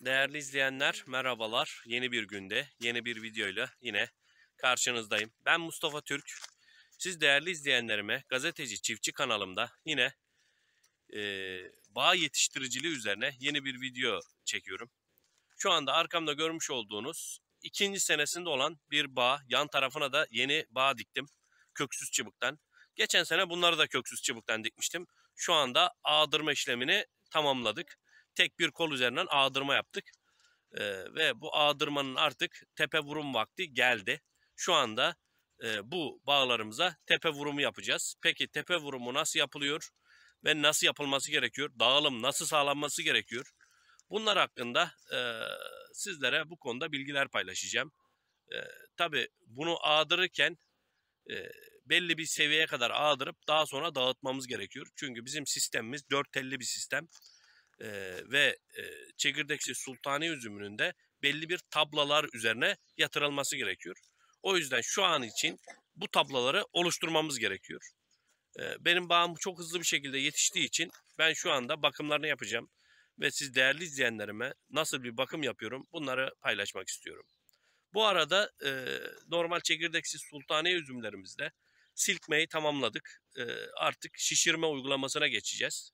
Değerli izleyenler merhabalar. Yeni bir günde yeni bir videoyla yine karşınızdayım. Ben Mustafa Türk. Siz değerli izleyenlerime gazeteci çiftçi kanalımda yine e, bağ yetiştiriciliği üzerine yeni bir video çekiyorum. Şu anda arkamda görmüş olduğunuz ikinci senesinde olan bir bağ. Yan tarafına da yeni bağ diktim. Köksüz çıbıktan. Geçen sene bunları da köksüz çıbıktan dikmiştim. Şu anda ağdırma işlemini tamamladık tek bir kol üzerinden ağdırma yaptık. E, ve bu ağdırmanın artık tepe vurum vakti geldi. Şu anda e, bu bağlarımıza tepe vurumu yapacağız. Peki tepe vurumu nasıl yapılıyor ve nasıl yapılması gerekiyor? Dağılım nasıl sağlanması gerekiyor? Bunlar hakkında e, sizlere bu konuda bilgiler paylaşacağım. E, tabii bunu ağdırırken e, belli bir seviyeye kadar ağdırıp daha sonra dağıtmamız gerekiyor. Çünkü bizim sistemimiz dört telli bir sistem e, ve e, çekirdeksi sultani üzümünün de belli bir tablalar üzerine yatırılması gerekiyor. O yüzden şu an için bu tablaları oluşturmamız gerekiyor. E, benim bağım çok hızlı bir şekilde yetiştiği için ben şu anda bakımlarını yapacağım ve siz değerli izleyenlerime nasıl bir bakım yapıyorum bunları paylaşmak istiyorum. Bu arada e, normal çekirdeksiz sultaniye üzümlerimizde silkmeyi tamamladık. E, artık şişirme uygulamasına geçeceğiz.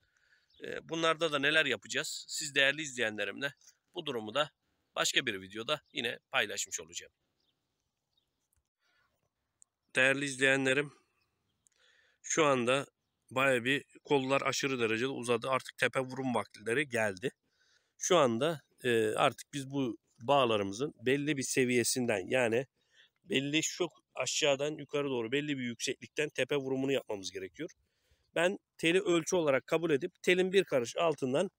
Bunlarda da neler yapacağız? Siz değerli izleyenlerimle bu durumu da başka bir videoda yine paylaşmış olacağım. Değerli izleyenlerim şu anda baya bir kollar aşırı derecede uzadı. Artık tepe vurum vaktileri geldi. Şu anda e, artık biz bu bağlarımızın belli bir seviyesinden yani belli şu aşağıdan yukarı doğru belli bir yükseklikten tepe vurumunu yapmamız gerekiyor ben teli ölçü olarak kabul edip telin bir karış altından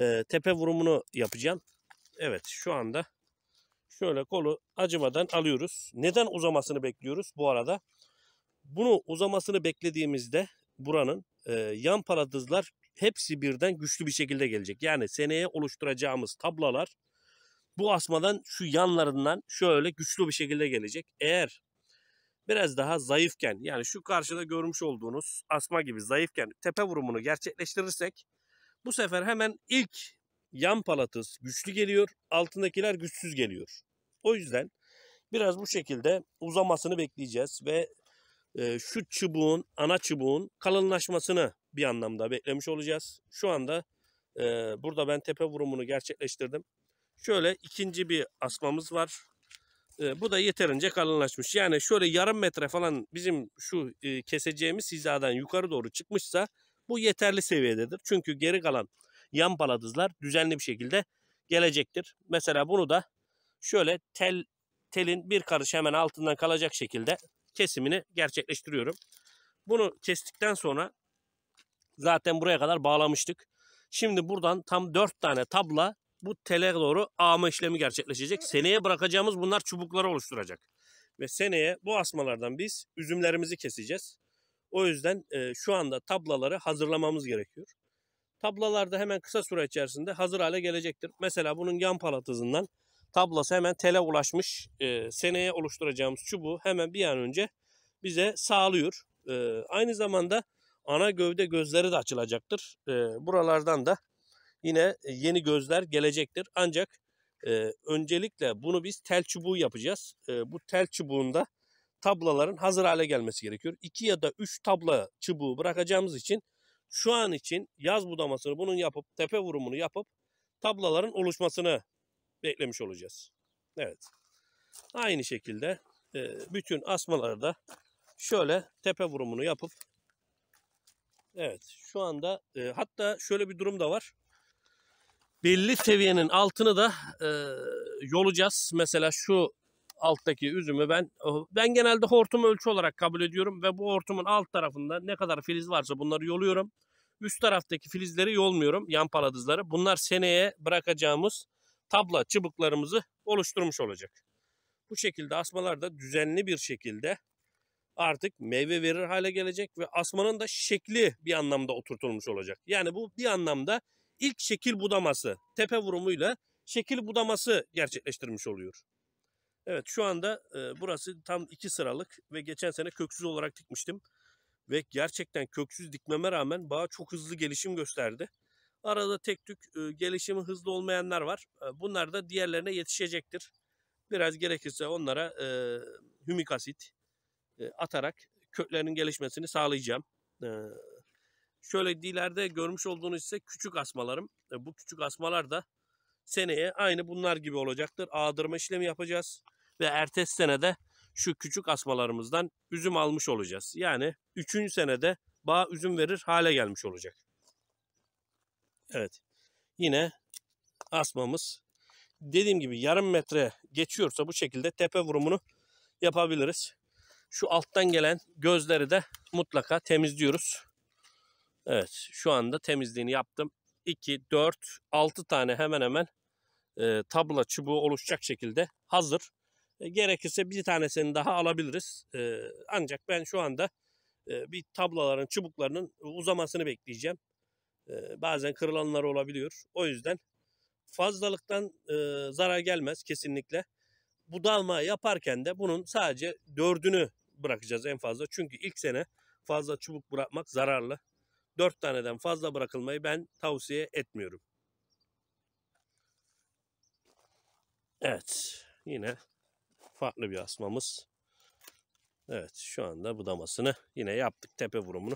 e, tepe vurumunu yapacağım. Evet şu anda şöyle kolu acımadan alıyoruz. Neden uzamasını bekliyoruz bu arada? Bunu uzamasını beklediğimizde buranın e, yan paradızlar hepsi birden güçlü bir şekilde gelecek. Yani seneye oluşturacağımız tablalar bu asmadan şu yanlarından şöyle güçlü bir şekilde gelecek. Eğer biraz daha zayıfken yani şu karşıda görmüş olduğunuz asma gibi zayıfken tepe vurumunu gerçekleştirirsek bu sefer hemen ilk yan palatız güçlü geliyor altındakiler güçsüz geliyor. O yüzden biraz bu şekilde uzamasını bekleyeceğiz ve e, şu çubuğun ana çubuğun kalınlaşmasını bir anlamda beklemiş olacağız. Şu anda e, burada ben tepe vurumunu gerçekleştirdim. Şöyle ikinci bir asmamız var. E, bu da yeterince kalınlaşmış. Yani şöyle yarım metre falan bizim şu e, keseceğimiz hizadan yukarı doğru çıkmışsa bu yeterli seviyededir. Çünkü geri kalan yan paladızlar düzenli bir şekilde gelecektir. Mesela bunu da şöyle tel telin bir karış hemen altından kalacak şekilde kesimini gerçekleştiriyorum. Bunu kestikten sonra zaten buraya kadar bağlamıştık. Şimdi buradan tam 4 tane tabla bu tele doğru ağma işlemi gerçekleşecek. Seneye bırakacağımız bunlar çubukları oluşturacak. Ve seneye bu asmalardan biz üzümlerimizi keseceğiz. O yüzden e, şu anda tablaları hazırlamamız gerekiyor. Tablalarda hemen kısa süre içerisinde hazır hale gelecektir. Mesela bunun yan palatızından hızından tablası hemen tele ulaşmış. E, seneye oluşturacağımız çubuğu hemen bir an önce bize sağlıyor. E, aynı zamanda ana gövde gözleri de açılacaktır. E, buralardan da yine e, yeni gözler gelecektir. Ancak e, öncelikle bunu biz tel çubuğu yapacağız. E, bu tel çubuğunda tablaların hazır hale gelmesi gerekiyor. İki ya da üç tabla çubuğu bırakacağımız için şu an için yaz budamasını bunun yapıp tepe vurumunu yapıp tablaların oluşmasını beklemiş olacağız. Evet. Aynı şekilde e, bütün asmaları da şöyle tepe vurumunu yapıp evet şu anda e, hatta şöyle bir durum da var belli seviyenin altını da e, yolacağız. Mesela şu alttaki üzümü ben oh, ben genelde hortum ölçü olarak kabul ediyorum ve bu hortumun alt tarafında ne kadar filiz varsa bunları yoluyorum. Üst taraftaki filizleri yolmuyorum, yan paladızları. Bunlar seneye bırakacağımız tabla çubuklarımızı oluşturmuş olacak. Bu şekilde asmalar da düzenli bir şekilde artık meyve verir hale gelecek ve asmanın da şekli bir anlamda oturtulmuş olacak. Yani bu bir anlamda ilk şekil budaması, tepe vurumuyla şekil budaması gerçekleştirmiş oluyor. Evet şu anda e, burası tam iki sıralık ve geçen sene köksüz olarak dikmiştim. Ve gerçekten köksüz dikmeme rağmen bağ çok hızlı gelişim gösterdi. Arada tek tük e, gelişimi hızlı olmayanlar var. E, bunlar da diğerlerine yetişecektir. Biraz gerekirse onlara e, hümik asit e, atarak köklerinin gelişmesini sağlayacağım. E, Şöyle dilerde görmüş olduğunuz ise küçük asmalarım. E, bu küçük asmalar da seneye aynı bunlar gibi olacaktır. Ağdırma işlemi yapacağız ve ertesi senede şu küçük asmalarımızdan üzüm almış olacağız. Yani 3. senede bağ üzüm verir hale gelmiş olacak. Evet. Yine asmamız dediğim gibi yarım metre geçiyorsa bu şekilde tepe vurumunu yapabiliriz. Şu alttan gelen gözleri de mutlaka temizliyoruz. Evet şu anda temizliğini yaptım. 2, 4, 6 tane hemen hemen e, tabla çubuğu oluşacak şekilde hazır. E, gerekirse bir tanesini daha alabiliriz. E, ancak ben şu anda e, bir tablaların çubuklarının uzamasını bekleyeceğim. E, bazen kırılanlar olabiliyor. O yüzden fazlalıktan e, zarar gelmez kesinlikle. Budalma yaparken de bunun sadece dördünü bırakacağız en fazla. Çünkü ilk sene fazla çubuk bırakmak zararlı. 4 taneden fazla bırakılmayı ben tavsiye etmiyorum. Evet yine farklı bir asmamız. Evet şu anda budamasını yine yaptık tepe vurumunu.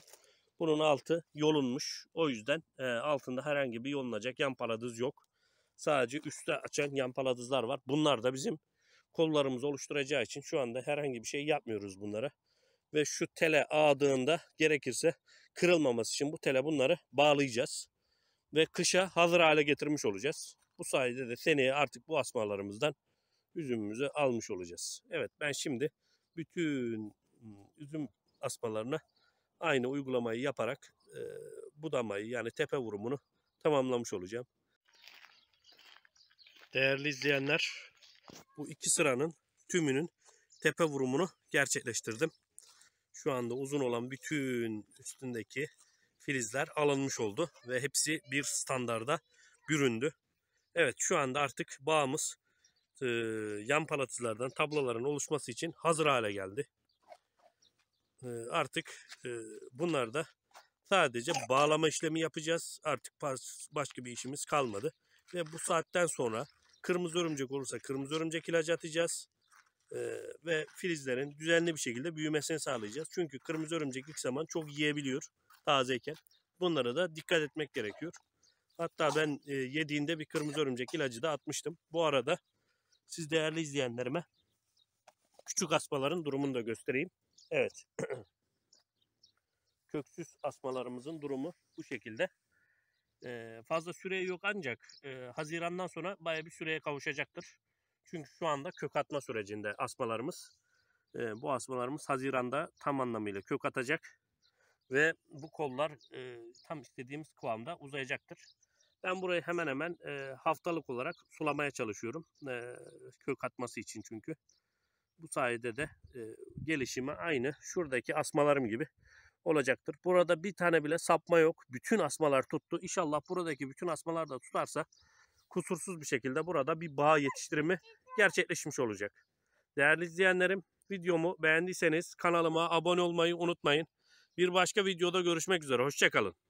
Bunun altı yolunmuş. O yüzden e, altında herhangi bir yolunacak yan paladız yok. Sadece üstte açan yan paladızlar var. Bunlar da bizim kollarımızı oluşturacağı için şu anda herhangi bir şey yapmıyoruz bunlara ve şu tele ağdığında gerekirse kırılmaması için bu tele bunları bağlayacağız. Ve kışa hazır hale getirmiş olacağız. Bu sayede de seneye artık bu asmalarımızdan üzümümüzü almış olacağız. Evet ben şimdi bütün ıı, üzüm asmalarına aynı uygulamayı yaparak e, budamayı yani tepe vurumunu tamamlamış olacağım. Değerli izleyenler bu iki sıranın tümünün tepe vurumunu gerçekleştirdim şu anda uzun olan bütün üstündeki filizler alınmış oldu ve hepsi bir standarda büründü. Evet şu anda artık bağımız e, yan palatılardan tabloların oluşması için hazır hale geldi. E, artık e, bunlar da sadece bağlama işlemi yapacağız. Artık başka bir işimiz kalmadı. Ve bu saatten sonra kırmızı örümcek olursa kırmızı örümcek ilacı atacağız ve filizlerin düzenli bir şekilde büyümesini sağlayacağız. Çünkü kırmızı örümcek ilk zaman çok yiyebiliyor tazeyken. Bunlara da dikkat etmek gerekiyor. Hatta ben yediğinde bir kırmızı örümcek ilacı da atmıştım. Bu arada siz değerli izleyenlerime küçük asmaların durumunu da göstereyim. Evet. Köksüz asmalarımızın durumu bu şekilde. Ee, fazla süre yok ancak e, Haziran'dan sonra baya bir süreye kavuşacaktır. Çünkü şu anda kök atma sürecinde asmalarımız. E, bu asmalarımız Haziran'da tam anlamıyla kök atacak. Ve bu kollar e, tam istediğimiz kıvamda uzayacaktır. Ben burayı hemen hemen e, haftalık olarak sulamaya çalışıyorum. E, kök atması için çünkü. Bu sayede de e, gelişimi aynı şuradaki asmalarım gibi olacaktır. Burada bir tane bile sapma yok. Bütün asmalar tuttu. İnşallah buradaki bütün asmalar da tutarsa kusursuz bir şekilde burada bir bağ yetiştirimi gerçekleşmiş olacak. Değerli izleyenlerim videomu beğendiyseniz kanalıma abone olmayı unutmayın. Bir başka videoda görüşmek üzere. Hoşçakalın.